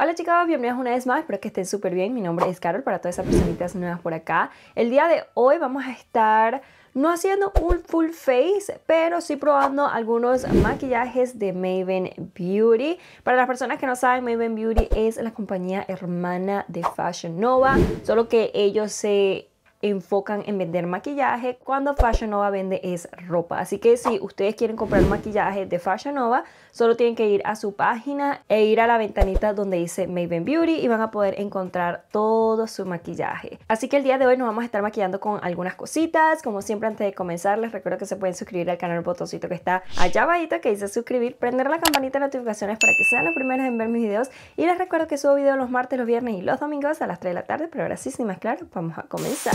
Hola chicas, bienvenidos una vez más, espero que estén súper bien. Mi nombre es Carol, para todas esas personitas nuevas por acá. El día de hoy vamos a estar no haciendo un full face, pero sí probando algunos maquillajes de Maven Beauty. Para las personas que no saben, Maven Beauty es la compañía hermana de Fashion Nova, solo que ellos se enfocan en vender maquillaje cuando Fashion Nova vende es ropa. Así que si ustedes quieren comprar maquillaje de Fashion Nova, solo tienen que ir a su página e ir a la ventanita donde dice Maven Beauty y van a poder encontrar todo su maquillaje. Así que el día de hoy nos vamos a estar maquillando con algunas cositas. Como siempre antes de comenzar les recuerdo que se pueden suscribir al canal, el botoncito que está allá abajo. que dice suscribir, prender la campanita de notificaciones para que sean los primeros en ver mis videos y les recuerdo que subo videos los martes, los viernes y los domingos a las 3 de la tarde, pero ahora sí, sin más claro, vamos a comenzar.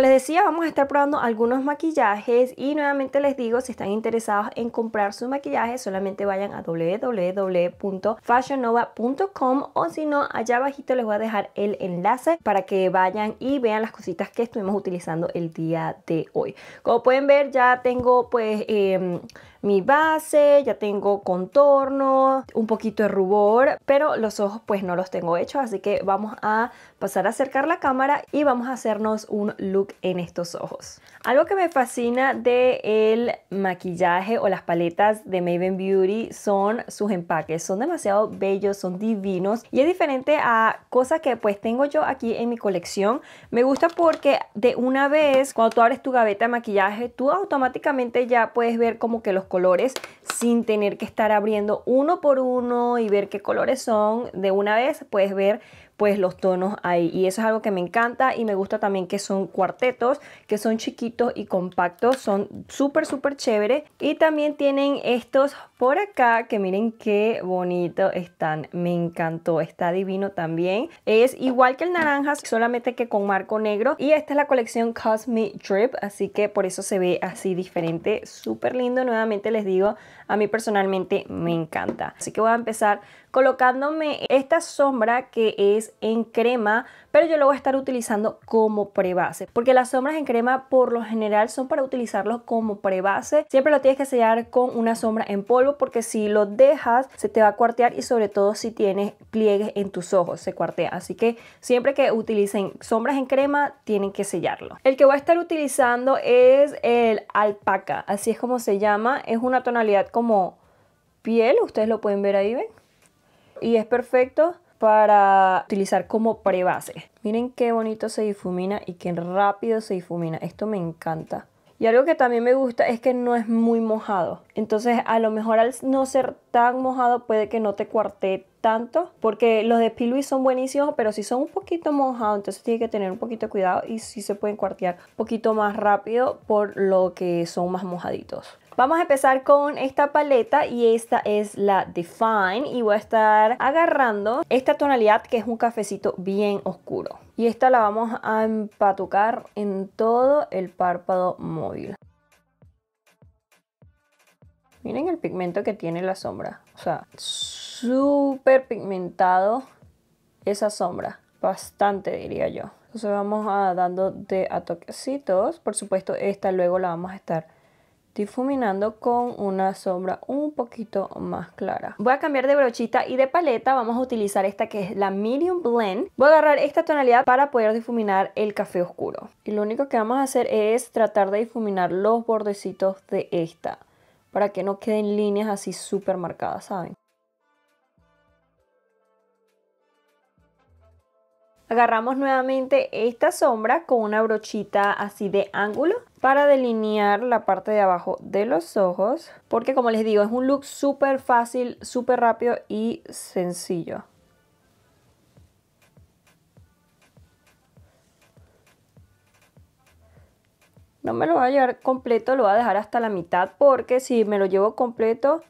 les decía, vamos a estar probando algunos maquillajes y nuevamente les digo, si están interesados en comprar su maquillaje, solamente vayan a www.fashionnova.com o si no, allá abajito les voy a dejar el enlace para que vayan y vean las cositas que estuvimos utilizando el día de hoy. Como pueden ver, ya tengo pues... Em, mi base, ya tengo contorno, un poquito de rubor, pero los ojos pues no los tengo hechos, así que vamos a pasar a acercar la cámara y vamos a hacernos un look en estos ojos. Algo que me fascina de el maquillaje o las paletas de Maven Beauty son sus empaques, son demasiado bellos, son divinos y es diferente a cosas que pues tengo yo aquí en mi colección. Me gusta porque de una vez cuando tú abres tu gaveta de maquillaje, tú automáticamente ya puedes ver como que los colores sin tener que estar abriendo uno por uno y ver qué colores son. De una vez puedes ver pues los tonos ahí y eso es algo que me encanta y me gusta también que son cuartetos que son chiquitos y compactos son súper súper chévere y también tienen estos por acá que miren qué bonito están me encantó está divino también es igual que el naranja solamente que con marco negro y esta es la colección Cosmic trip así que por eso se ve así diferente súper lindo nuevamente les digo a mí personalmente me encanta así que voy a empezar colocándome esta sombra que es en crema, pero yo lo voy a estar utilizando como prebase, porque las sombras en crema por lo general son para utilizarlos como prebase. Siempre lo tienes que sellar con una sombra en polvo porque si lo dejas se te va a cuartear y sobre todo si tienes pliegues en tus ojos se cuartea. Así que siempre que utilicen sombras en crema tienen que sellarlo. El que voy a estar utilizando es el alpaca, así es como se llama. Es una tonalidad como piel, ustedes lo pueden ver ahí, ¿ven? Y es perfecto para utilizar como prebase. Miren qué bonito se difumina y qué rápido se difumina. Esto me encanta. Y algo que también me gusta es que no es muy mojado. Entonces, a lo mejor al no ser tan mojado, puede que no te cuarte tanto. Porque los de son buenísimos, pero si son un poquito mojados, entonces tiene que tener un poquito de cuidado y si se pueden cuartear un poquito más rápido por lo que son más mojaditos. Vamos a empezar con esta paleta y esta es la Define y voy a estar agarrando esta tonalidad que es un cafecito bien oscuro y esta la vamos a empatucar en todo el párpado móvil. Miren el pigmento que tiene la sombra, o sea, súper pigmentado esa sombra, bastante diría yo. Entonces vamos a dando de a toquecitos, por supuesto esta luego la vamos a estar difuminando con una sombra un poquito más clara. Voy a cambiar de brochita y de paleta, vamos a utilizar esta que es la Medium Blend. Voy a agarrar esta tonalidad para poder difuminar el café oscuro. Y lo único que vamos a hacer es tratar de difuminar los bordecitos de esta, para que no queden líneas así súper marcadas, ¿saben? Agarramos nuevamente esta sombra con una brochita así de ángulo para delinear la parte de abajo de los ojos. Porque como les digo, es un look súper fácil, súper rápido y sencillo. No me lo voy a llevar completo, lo voy a dejar hasta la mitad porque si me lo llevo completo,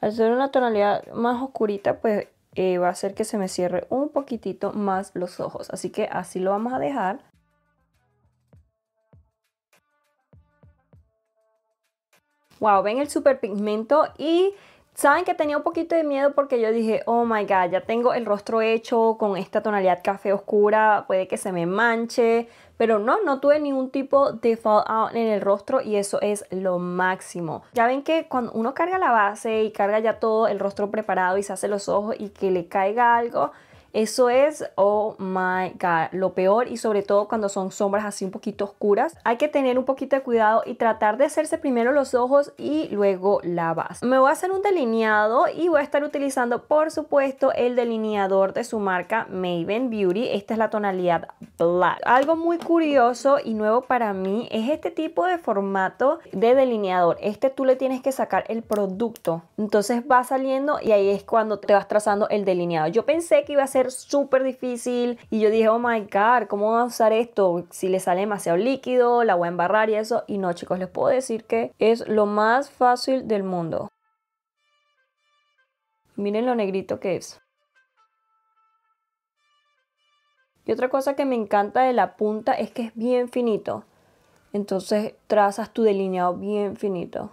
al ser una tonalidad más oscurita, pues eh, va a hacer que se me cierre un poquitito más los ojos. Así que así lo vamos a dejar. Wow, ven el super pigmento y Saben que tenía un poquito de miedo porque yo dije, oh my god, ya tengo el rostro hecho con esta tonalidad café oscura, puede que se me manche, pero no, no tuve ningún tipo de fallout en el rostro y eso es lo máximo. Ya ven que cuando uno carga la base y carga ya todo el rostro preparado y se hace los ojos y que le caiga algo, eso es, oh my god, lo peor y sobre todo cuando son sombras así un poquito oscuras. Hay que tener un poquito de cuidado y tratar de hacerse primero los ojos y luego la base. Me voy a hacer un delineado y voy a estar utilizando por supuesto el delineador de su marca Maven Beauty. Esta es la tonalidad black. Algo muy curioso y nuevo para mí es este tipo de formato de delineador. Este tú le tienes que sacar el producto. Entonces va saliendo y ahí es cuando te vas trazando el delineado. Yo pensé que iba a ser súper difícil. Y yo dije, oh my God, ¿cómo va a usar esto? Si le sale demasiado líquido, la voy a embarrar y eso. Y no, chicos, les puedo decir que es lo más fácil del mundo. Miren lo negrito que es. Y otra cosa que me encanta de la punta es que es bien finito. Entonces trazas tu delineado bien finito.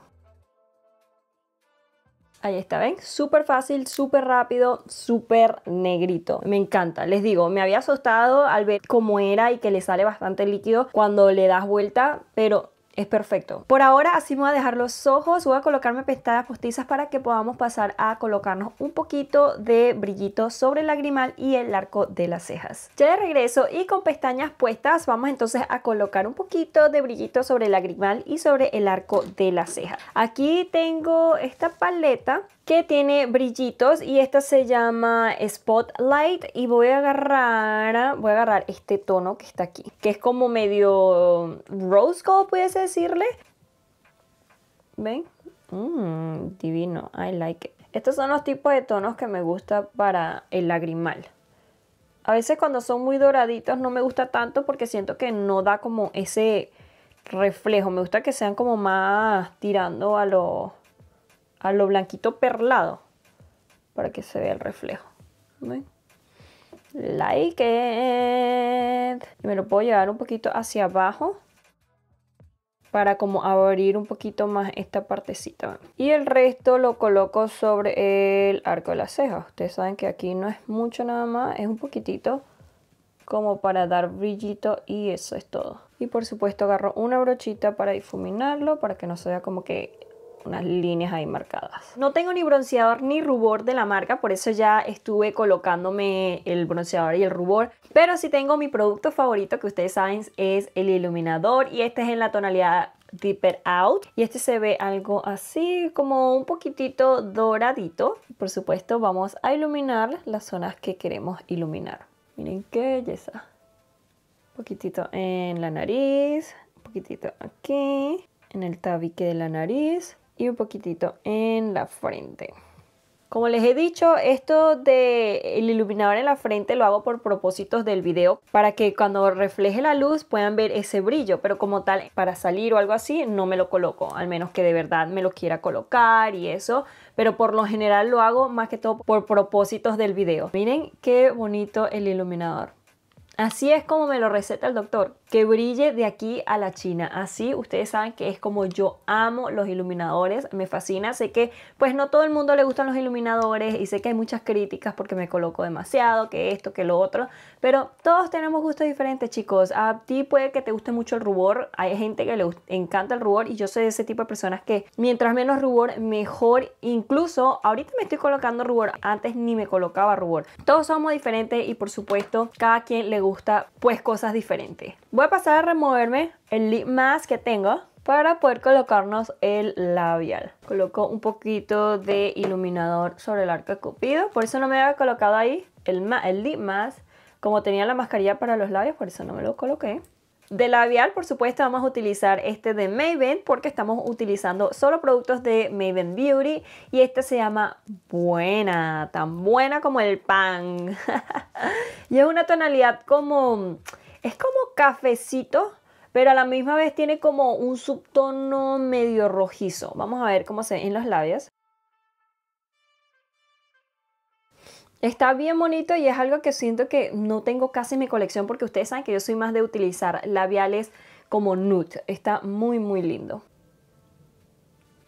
Ahí está, ¿ven? Súper fácil, súper rápido, súper negrito. Me encanta. Les digo, me había asustado al ver cómo era y que le sale bastante líquido cuando le das vuelta, pero es perfecto. Por ahora así me voy a dejar los ojos, voy a colocarme pestañas postizas para que podamos pasar a colocarnos un poquito de brillito sobre el lagrimal y el arco de las cejas. Ya de regreso y con pestañas puestas vamos entonces a colocar un poquito de brillito sobre el lagrimal y sobre el arco de las cejas Aquí tengo esta paleta que tiene brillitos y esta se llama Spotlight y voy a agarrar, voy a agarrar este tono que está aquí, que es como medio rose gold, pudiese decirle. ¿Ven? Mm, divino, I like it. Estos son los tipos de tonos que me gusta para el lagrimal. A veces cuando son muy doraditos no me gusta tanto porque siento que no da como ese reflejo. Me gusta que sean como más tirando a los a lo blanquito perlado para que se vea el reflejo. Like it. Y me lo puedo llevar un poquito hacia abajo para como abrir un poquito más esta partecita. Y el resto lo coloco sobre el arco de las cejas. Ustedes saben que aquí no es mucho nada más, es un poquitito como para dar brillito y eso es todo. Y por supuesto agarro una brochita para difuminarlo, para que no se vea como que unas líneas ahí marcadas. No tengo ni bronceador ni rubor de la marca, por eso ya estuve colocándome el bronceador y el rubor, pero sí tengo mi producto favorito que ustedes saben es el iluminador y este es en la tonalidad Deeper Out y este se ve algo así como un poquitito doradito. Por supuesto vamos a iluminar las zonas que queremos iluminar. Miren qué belleza. Un poquitito en la nariz, un poquitito aquí, en el tabique de la nariz, y un poquitito en la frente. Como les he dicho, esto del el iluminador en la frente lo hago por propósitos del video para que cuando refleje la luz puedan ver ese brillo, pero como tal para salir o algo así no me lo coloco, al menos que de verdad me lo quiera colocar y eso, pero por lo general lo hago más que todo por propósitos del video. Miren qué bonito el iluminador. Así es como me lo receta el doctor, que brille de aquí a la China. Así ustedes saben que es como yo amo los iluminadores, me fascina. Sé que pues no todo el mundo le gustan los iluminadores y sé que hay muchas críticas porque me coloco demasiado, que esto, que lo otro. Pero todos tenemos gustos diferentes chicos. A ti puede que te guste mucho el rubor, hay gente que le encanta el rubor y yo soy de ese tipo de personas que mientras menos rubor mejor. Incluso ahorita me estoy colocando rubor, antes ni me colocaba rubor. Todos somos diferentes y por supuesto cada quien le gusta pues cosas diferentes. Voy a pasar a removerme el lip mask que tengo para poder colocarnos el labial. Coloco un poquito de iluminador sobre el arco cupido, por eso no me había colocado ahí el, el lip mask. Como tenía la mascarilla para los labios, por eso no me lo coloqué. De labial, por supuesto, vamos a utilizar este de Maven porque estamos utilizando solo productos de Maven Beauty y este se llama Buena, tan buena como el pan. y es una tonalidad como, es como cafecito, pero a la misma vez tiene como un subtono medio rojizo. Vamos a ver cómo se ve en los labios. Está bien bonito y es algo que siento que no tengo casi en mi colección porque ustedes saben que yo soy más de utilizar labiales como nude. Está muy, muy lindo.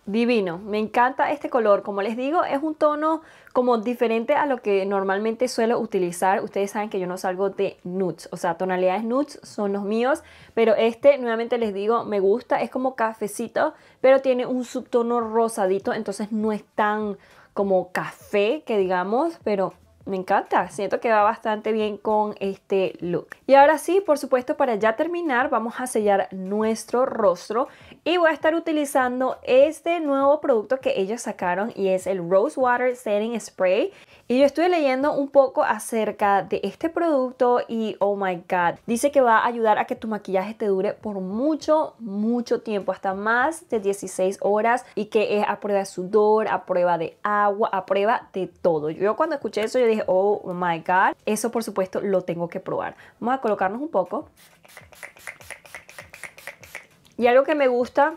Divino, me encanta este color, como les digo es un tono como diferente a lo que normalmente suelo utilizar, ustedes saben que yo no salgo de nudes, o sea tonalidades nudes son los míos, pero este nuevamente les digo me gusta, es como cafecito, pero tiene un subtono rosadito, entonces no es tan como café que digamos, pero me encanta, siento que va bastante bien con este look. Y ahora sí, por supuesto, para ya terminar, vamos a sellar nuestro rostro y voy a estar utilizando este nuevo producto que ellos sacaron y es el Rose Water Setting Spray. Y yo estuve leyendo un poco acerca de este producto y oh my god, dice que va a ayudar a que tu maquillaje te dure por mucho, mucho tiempo, hasta más de 16 horas y que es a prueba de sudor, a prueba de agua, a prueba de todo. Yo cuando escuché eso yo dije, oh my god, eso por supuesto lo tengo que probar. Vamos a colocarnos un poco. Y algo que me gusta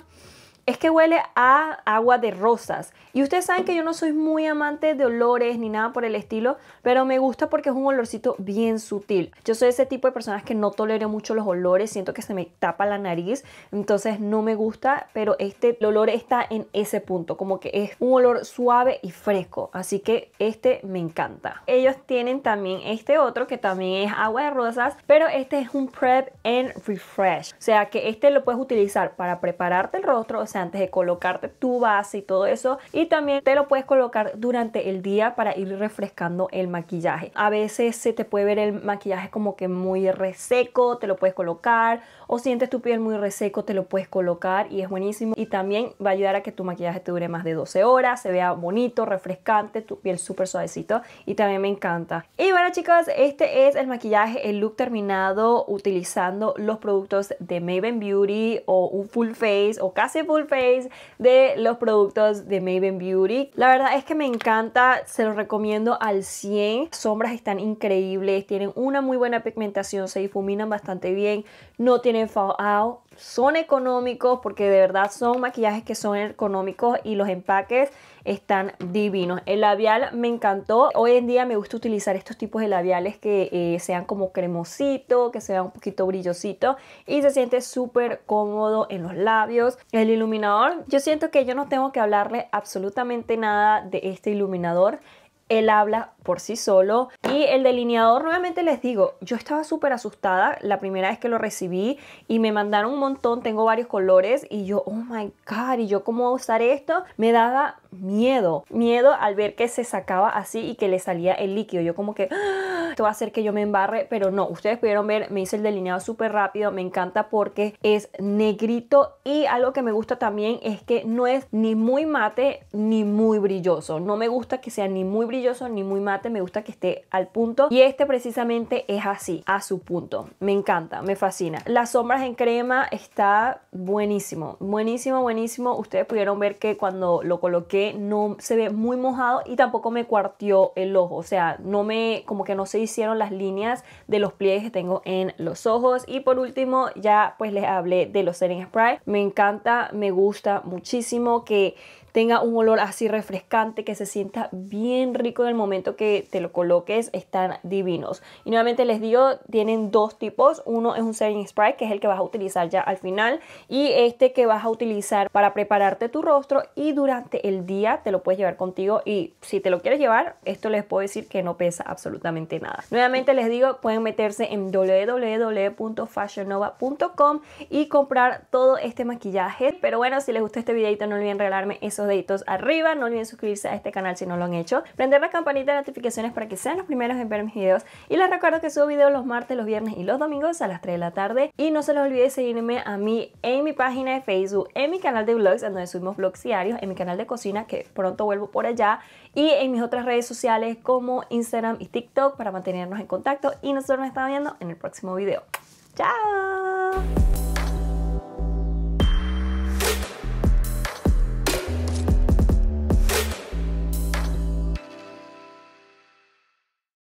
es que huele a agua de rosas. Y ustedes saben que yo no soy muy amante de olores ni nada por el estilo, pero me gusta porque es un olorcito bien sutil. Yo soy ese tipo de personas que no tolero mucho los olores, siento que se me tapa la nariz, entonces no me gusta, pero este olor está en ese punto, como que es un olor suave y fresco, así que este me encanta. Ellos tienen también este otro que también es agua de rosas, pero este es un prep and refresh, o sea que este lo puedes utilizar para prepararte el rostro, o sea, antes de colocarte tu base y todo eso. Y también te lo puedes colocar durante el día para ir refrescando el maquillaje. A veces se te puede ver el maquillaje como que muy reseco, te lo puedes colocar o sientes tu piel muy reseco te lo puedes colocar y es buenísimo y también va a ayudar a que tu maquillaje te dure más de 12 horas, se vea bonito, refrescante, tu piel súper suavecito y también me encanta. Y bueno chicas, este es el maquillaje, el look terminado utilizando los productos de Maven Beauty o un full face o casi full face de los productos de Maven Beauty. La verdad es que me encanta, se los recomiendo al 100. Sombras están increíbles, tienen una muy buena pigmentación, se difuminan bastante bien, no tienen Out son económicos porque de verdad son maquillajes que son económicos y los empaques están divinos. El labial me encantó. Hoy en día me gusta utilizar estos tipos de labiales que eh, sean como cremosito, que sea un poquito brillosito y se siente súper cómodo en los labios. El iluminador, yo siento que yo no tengo que hablarle absolutamente nada de este iluminador. Él habla por sí solo. Y el delineador, nuevamente les digo, yo estaba súper asustada la primera vez que lo recibí y me mandaron un montón, tengo varios colores y yo, oh my god, ¿y yo cómo usar esto? Me daba miedo, miedo al ver que se sacaba así y que le salía el líquido. Yo como que, ah, esto va a hacer que yo me embarre, pero no, ustedes pudieron ver, me hice el delineado súper rápido, me encanta porque es negrito y algo que me gusta también es que no es ni muy mate ni muy brilloso. No me gusta que sea ni muy brilloso ni muy mate me gusta que esté al punto y este precisamente es así, a su punto. Me encanta, me fascina. Las sombras en crema está buenísimo, buenísimo, buenísimo. Ustedes pudieron ver que cuando lo coloqué no se ve muy mojado y tampoco me cuartió el ojo, o sea, no me como que no se hicieron las líneas de los pliegues que tengo en los ojos y por último ya pues les hablé de los setting spray. Me encanta, me gusta muchísimo que tenga un olor así refrescante, que se sienta bien rico en el momento que te lo coloques, están divinos. Y nuevamente les digo, tienen dos tipos, uno es un setting spray, que es el que vas a utilizar ya al final, y este que vas a utilizar para prepararte tu rostro y durante el día te lo puedes llevar contigo y si te lo quieres llevar, esto les puedo decir que no pesa absolutamente nada. Nuevamente les digo, pueden meterse en www.fashionnova.com y comprar todo este maquillaje. Pero bueno, si les gustó este videito no olviden regalarme deditos arriba. No olviden suscribirse a este canal si no lo han hecho. Prender la campanita de notificaciones para que sean los primeros en ver mis videos. Y les recuerdo que subo videos los martes, los viernes y los domingos a las 3 de la tarde. Y no se les olvide seguirme a mí en mi página de Facebook, en mi canal de vlogs, donde subimos vlogs diarios, en mi canal de cocina, que pronto vuelvo por allá. Y en mis otras redes sociales como Instagram y TikTok para mantenernos en contacto. Y nosotros nos estamos viendo en el próximo video. ¡Chao!